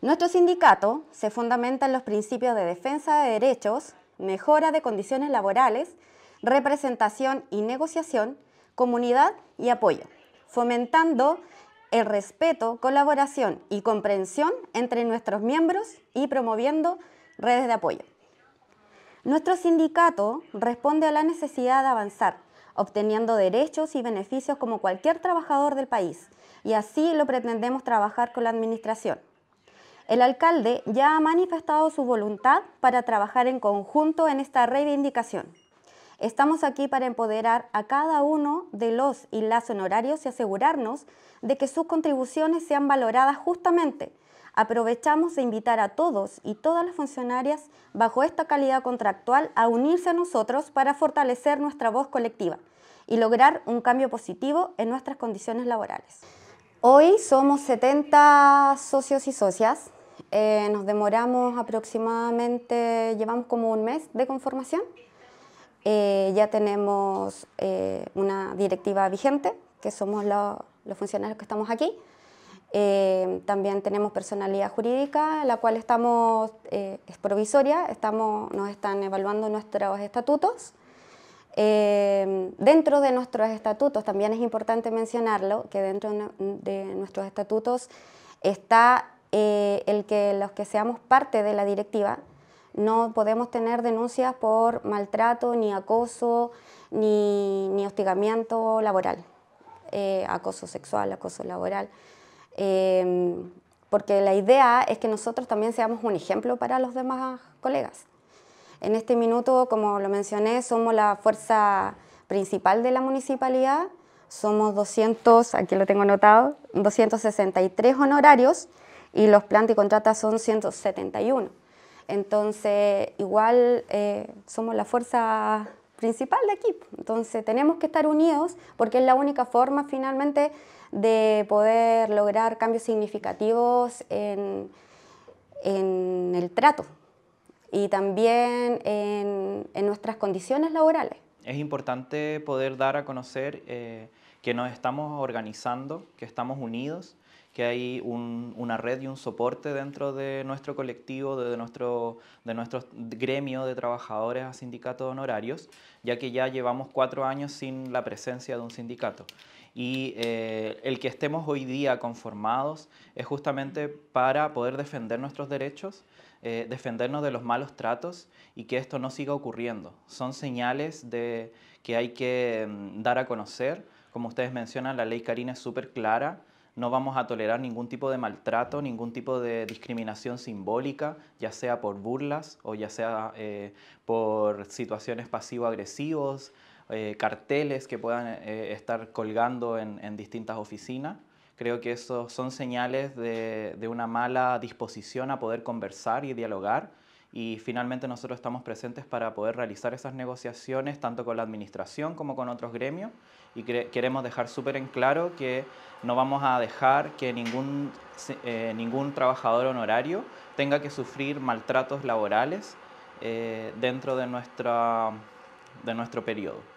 Nuestro sindicato se fundamenta en los principios de defensa de derechos, mejora de condiciones laborales, representación y negociación, comunidad y apoyo, fomentando el respeto, colaboración y comprensión entre nuestros miembros y promoviendo redes de apoyo. Nuestro sindicato responde a la necesidad de avanzar, obteniendo derechos y beneficios como cualquier trabajador del país, y así lo pretendemos trabajar con la Administración. El alcalde ya ha manifestado su voluntad para trabajar en conjunto en esta reivindicación. Estamos aquí para empoderar a cada uno de los y las honorarios y asegurarnos de que sus contribuciones sean valoradas justamente. Aprovechamos de invitar a todos y todas las funcionarias bajo esta calidad contractual a unirse a nosotros para fortalecer nuestra voz colectiva y lograr un cambio positivo en nuestras condiciones laborales. Hoy somos 70 socios y socias eh, nos demoramos aproximadamente, llevamos como un mes de conformación. Eh, ya tenemos eh, una directiva vigente, que somos los funcionarios que estamos aquí. también tenemos personalidad jurídica, la cual estamos, es provisoria, estamos, nos están evaluando nuestros estatutos. dentro de nuestros estatutos, también es importante mencionarlo, que dentro de nuestros estatutos está eh, el que los que seamos parte de la directiva no podemos tener denuncias por maltrato, ni acoso, ni, ni hostigamiento laboral, eh, acoso sexual, acoso laboral, em, porque la idea es que nosotros también seamos un ejemplo para los demás colegas. En este minuto, como lo mencioné, somos la fuerza principal de la municipalidad, somos 200, aquí lo tengo anotado, 263 honorarios, y los planticontratas y contratas son 171. Entonces, igual eh, somos la fuerza principal de equipo, Entonces, tenemos que estar unidos porque es la única forma finalmente de poder lograr cambios significativos en, en el trato y también en, en, nuestras condiciones laborales. Es importante poder dar a conocer eh, que nos estamos organizando, que estamos unidos que hay una red y un soporte dentro de nuestro colectivo, de nuestro, gremio de trabajadores a sindicatos honorarios, ya que ya llevamos cuatro años sin la presencia de un sindicato. Y eh, el que estemos hoy día conformados es justamente para poder defender nuestros derechos, eh, defendernos de los malos tratos y que esto no siga ocurriendo. Son señales de, que hay que mm, dar a conocer. Como ustedes mencionan, la ley Karina es súper clara no vamos a tolerar ningún tipo de maltrato, ningún tipo de discriminación simbólica, ya sea por burlas o ya sea eh, por situaciones pasivo-agresivos, eh, carteles que puedan eh, estar colgando en, distintas oficinas. Creo que esos son señales de una mala disposición a poder conversar y dialogar y finalmente nosotros estamos presentes para poder realizar esas negociaciones tanto con la administración como con otros gremios y queremos dejar súper en claro que no vamos a dejar que ningún, eh, ningún trabajador honorario tenga que sufrir maltratos laborales eh, dentro de, nuestra, de nuestro periodo.